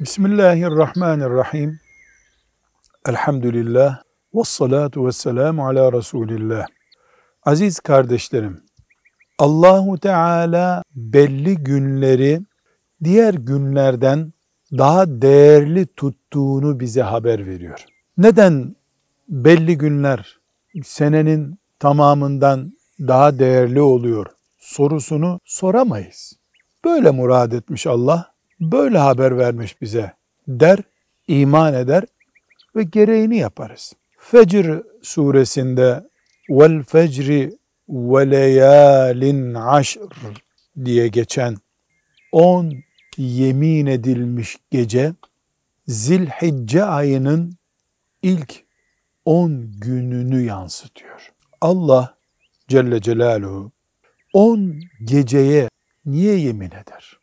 Bismillahirrahmanirrahim. Elhamdülillah. Ve salatu ve selamu ala Resulillah. Aziz kardeşlerim, Allahu Teala belli günleri diğer günlerden daha değerli tuttuğunu bize haber veriyor. Neden belli günler senenin tamamından daha değerli oluyor sorusunu soramayız. Böyle murad etmiş Allah böyle haber vermiş bize der, iman eder ve gereğini yaparız. Fecr suresinde vel fecri ve leyalin aşr diye geçen on yemin edilmiş gece Zilhicce ayının ilk on gününü yansıtıyor. Allah Celle Celaluhu on geceye niye yemin eder?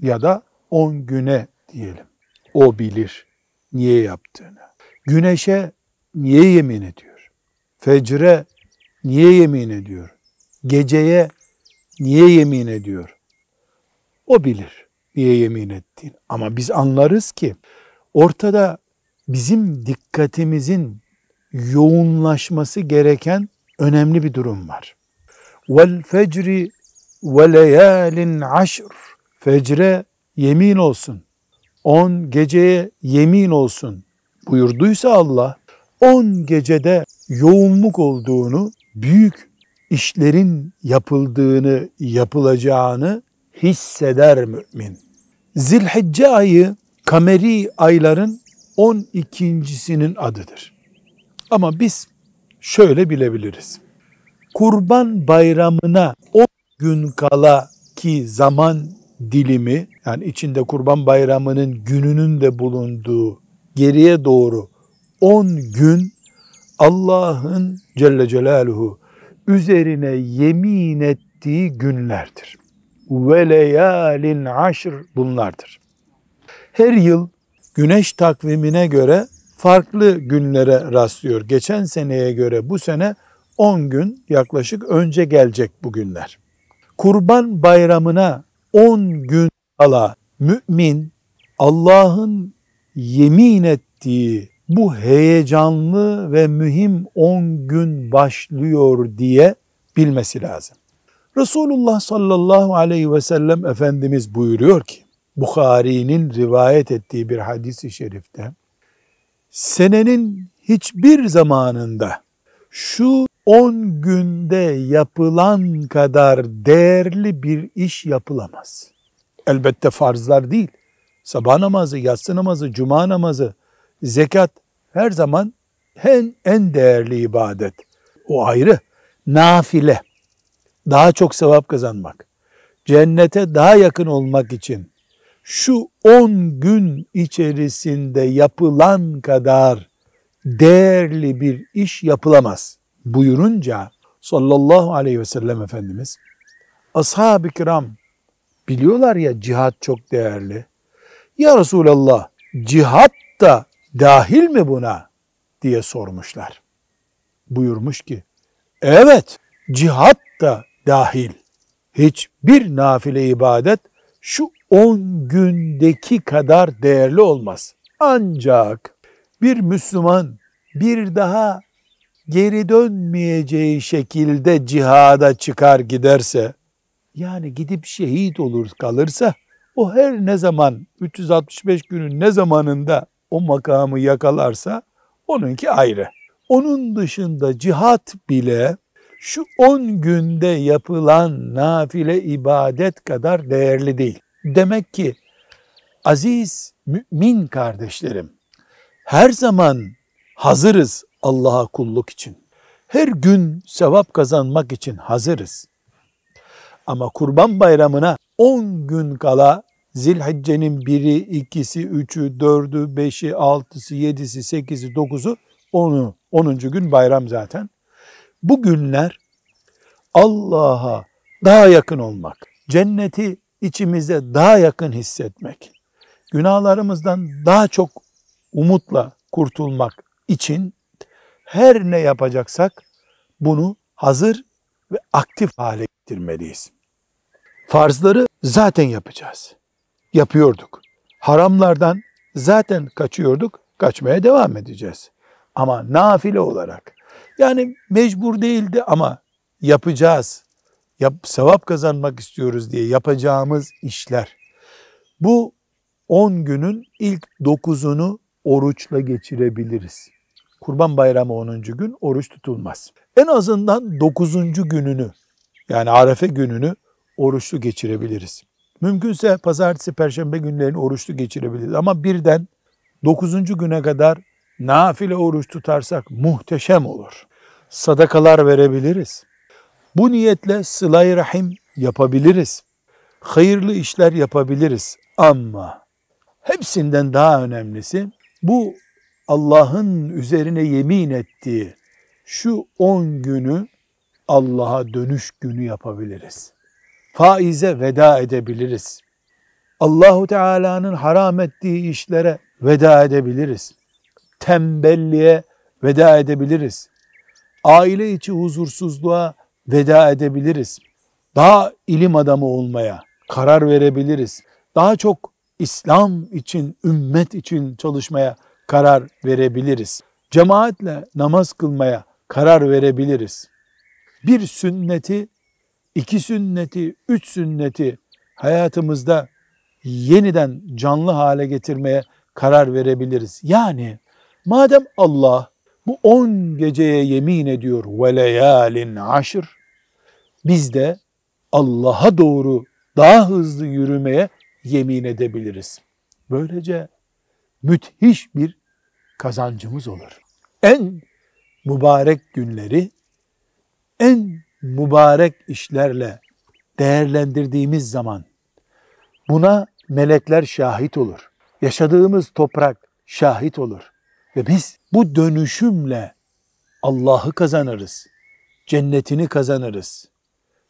ya da 10 güne diyelim. O bilir niye yaptığını. Güneşe niye yemin ediyor? Fecre niye yemin ediyor? Geceye niye yemin ediyor? O bilir niye yemin ettiğini. Ama biz anlarız ki ortada bizim dikkatimizin yoğunlaşması gereken önemli bir durum var. Vel fecri ve leyalin aşr fecre yemin olsun, on geceye yemin olsun buyurduysa Allah, on gecede yoğunluk olduğunu, büyük işlerin yapıldığını, yapılacağını hisseder mümin. Zilhicce ayı kameri ayların on ikincisinin adıdır. Ama biz şöyle bilebiliriz. Kurban bayramına 10 gün kala ki zaman dilimi yani içinde kurban bayramının gününün de bulunduğu geriye doğru 10 gün Allah'ın Celle Celaluhu üzerine yemin ettiği günlerdir. Ve leyalin aşr bunlardır. Her yıl güneş takvimine göre farklı günlere rastlıyor. Geçen seneye göre bu sene 10 gün yaklaşık önce gelecek bu günler. Kurban bayramına 10 gün kala mümin Allah'ın yemin ettiği bu heyecanlı ve mühim 10 gün başlıyor diye bilmesi lazım. Resulullah sallallahu aleyhi ve sellem Efendimiz buyuruyor ki Bukhari'nin rivayet ettiği bir hadisi şerifte senenin hiçbir zamanında şu 10 günde yapılan kadar değerli bir iş yapılamaz. Elbette farzlar değil. Sabah namazı, yatsı namazı, cuma namazı, zekat her zaman en, en değerli ibadet. O ayrı. Nafile, daha çok sevap kazanmak, cennete daha yakın olmak için şu 10 gün içerisinde yapılan kadar değerli bir iş yapılamaz buyurunca sallallahu aleyhi ve sellem Efendimiz ashab-ı kiram biliyorlar ya cihat çok değerli. Ya Resulallah cihat da dahil mi buna diye sormuşlar. Buyurmuş ki evet cihat da dahil. Hiçbir nafile ibadet şu 10 gündeki kadar değerli olmaz. Ancak bir Müslüman bir daha geri dönmeyeceği şekilde cihada çıkar giderse, yani gidip şehit olur kalırsa, o her ne zaman 365 günün ne zamanında o makamı yakalarsa onunki ayrı. Onun dışında cihat bile şu 10 günde yapılan nafile ibadet kadar değerli değil. Demek ki aziz mümin kardeşlerim her zaman hazırız Allah'a kulluk için. Her gün sevap kazanmak için hazırız. Ama kurban bayramına 10 gün kala Zilhicce'nin biri, ikisi, üçü, dördü, beşi, altısı, yedisi, sekizi, dokuzu onu onuncu gün bayram zaten. Bu günler Allah'a daha yakın olmak, cenneti içimize daha yakın hissetmek, günahlarımızdan daha çok umutla kurtulmak için her ne yapacaksak bunu hazır ve aktif hale getirmeliyiz. Farzları zaten yapacağız. Yapıyorduk. Haramlardan zaten kaçıyorduk. Kaçmaya devam edeceğiz. Ama nafile olarak. Yani mecbur değildi ama yapacağız. Yap, sevap kazanmak istiyoruz diye yapacağımız işler. Bu 10 günün ilk 9'unu oruçla geçirebiliriz. Kurban Bayramı 10. gün oruç tutulmaz. En azından 9. gününü yani Arefe gününü oruçlu geçirebiliriz. Mümkünse pazartesi, perşembe günlerini oruçlu geçirebiliriz. Ama birden 9. güne kadar nafile oruç tutarsak muhteşem olur. Sadakalar verebiliriz. Bu niyetle sılay rahim yapabiliriz. Hayırlı işler yapabiliriz ama hepsinden daha önemlisi bu Allah'ın üzerine yemin ettiği şu 10 günü Allah'a dönüş günü yapabiliriz. Faize veda edebiliriz. Allahu Teala'nın haram ettiği işlere veda edebiliriz. Tembelliğe veda edebiliriz. Aile içi huzursuzluğa veda edebiliriz. Daha ilim adamı olmaya karar verebiliriz. Daha çok İslam için, ümmet için çalışmaya karar verebiliriz. Cemaatle namaz kılmaya karar verebiliriz. Bir sünneti, iki sünneti, üç sünneti hayatımızda yeniden canlı hale getirmeye karar verebiliriz. Yani madem Allah bu on geceye yemin ediyor ve leyalin aşır biz de Allah'a doğru daha hızlı yürümeye yemin edebiliriz. Böylece müthiş bir kazancımız olur. En mübarek günleri en mübarek işlerle değerlendirdiğimiz zaman buna melekler şahit olur. Yaşadığımız toprak şahit olur. Ve biz bu dönüşümle Allah'ı kazanırız. Cennetini kazanırız.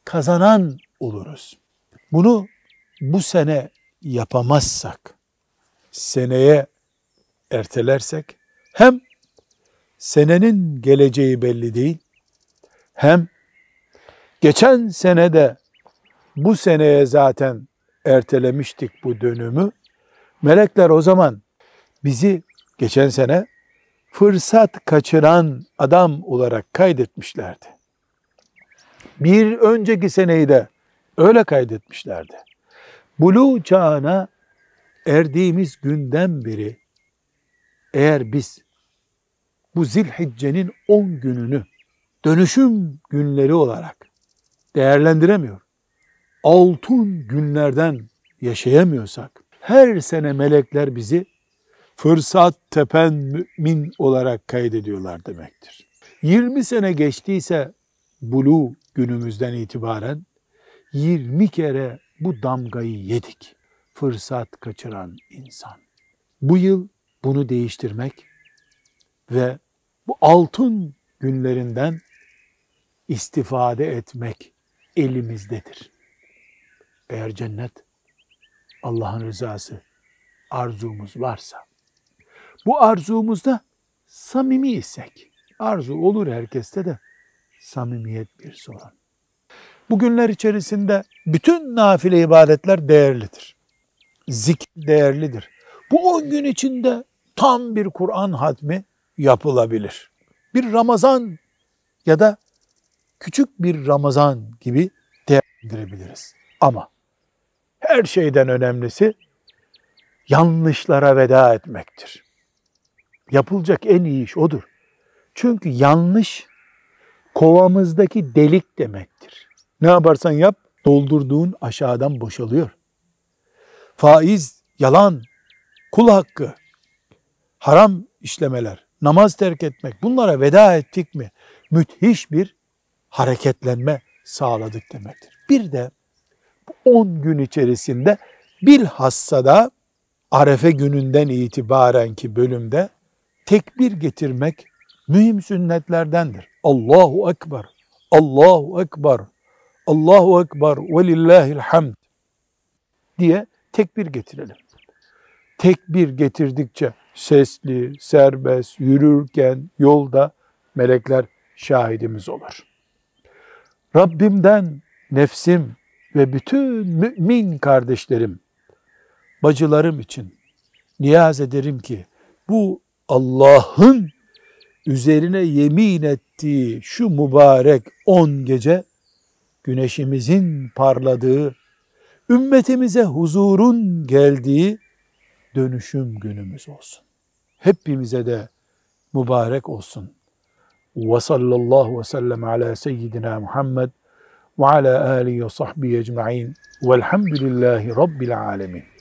Kazanan oluruz. Bunu bu sene yapamazsak seneye ertelersek hem senenin geleceği belli değil hem geçen senede bu seneye zaten ertelemiştik bu dönümü. Melekler o zaman bizi geçen sene fırsat kaçıran adam olarak kaydetmişlerdi. Bir önceki seneyi de öyle kaydetmişlerdi. Bulu çağına erdiğimiz günden beri eğer biz bu zilhiccenin 10 gününü dönüşüm günleri olarak değerlendiremiyor, altın günlerden yaşayamıyorsak, her sene melekler bizi fırsat tepen mümin olarak kaydediyorlar demektir. 20 sene geçtiyse bulu günümüzden itibaren 20 kere bu damgayı yedik. Fırsat kaçıran insan. Bu yıl bunu değiştirmek ve bu altın günlerinden istifade etmek elimizdedir. Eğer cennet Allah'ın rızası arzumuz varsa, bu arzumuzda samimi isek, arzu olur herkeste de samimiyet bir sorun. Bugünler içerisinde bütün nafile ibadetler değerlidir. Zikir değerlidir. Bu on gün içinde tam bir Kur'an hatmi yapılabilir. Bir Ramazan ya da küçük bir Ramazan gibi değerlendirebiliriz. Ama her şeyden önemlisi yanlışlara veda etmektir. Yapılacak en iyi iş odur. Çünkü yanlış kovamızdaki delik demektir. Ne yaparsan yap doldurduğun aşağıdan boşalıyor. Faiz, yalan, kul hakkı, haram işlemeler, namaz terk etmek bunlara veda ettik mi müthiş bir hareketlenme sağladık demektir. Bir de bu 10 gün içerisinde bilhassa da Arefe gününden itibarenki bölümde tekbir getirmek mühim sünnetlerdendir. Allahu Ekber, Allahu Ekber, Allahu Ekber ve lillahil diye tekbir getirelim. Tekbir getirdikçe sesli, serbest, yürürken, yolda melekler şahidimiz olur. Rabbimden nefsim ve bütün mümin kardeşlerim, bacılarım için niyaz ederim ki bu Allah'ın üzerine yemin ettiği şu mübarek on gece güneşimizin parladığı, ümmetimize huzurun geldiği dönüşüm günümüz olsun. Hepimize de mübarek olsun. Ve sallallahu ve sellem ala seyyidina Muhammed ve ala alihi ve sahbihi ecma'in velhamdülillahi rabbil alemin.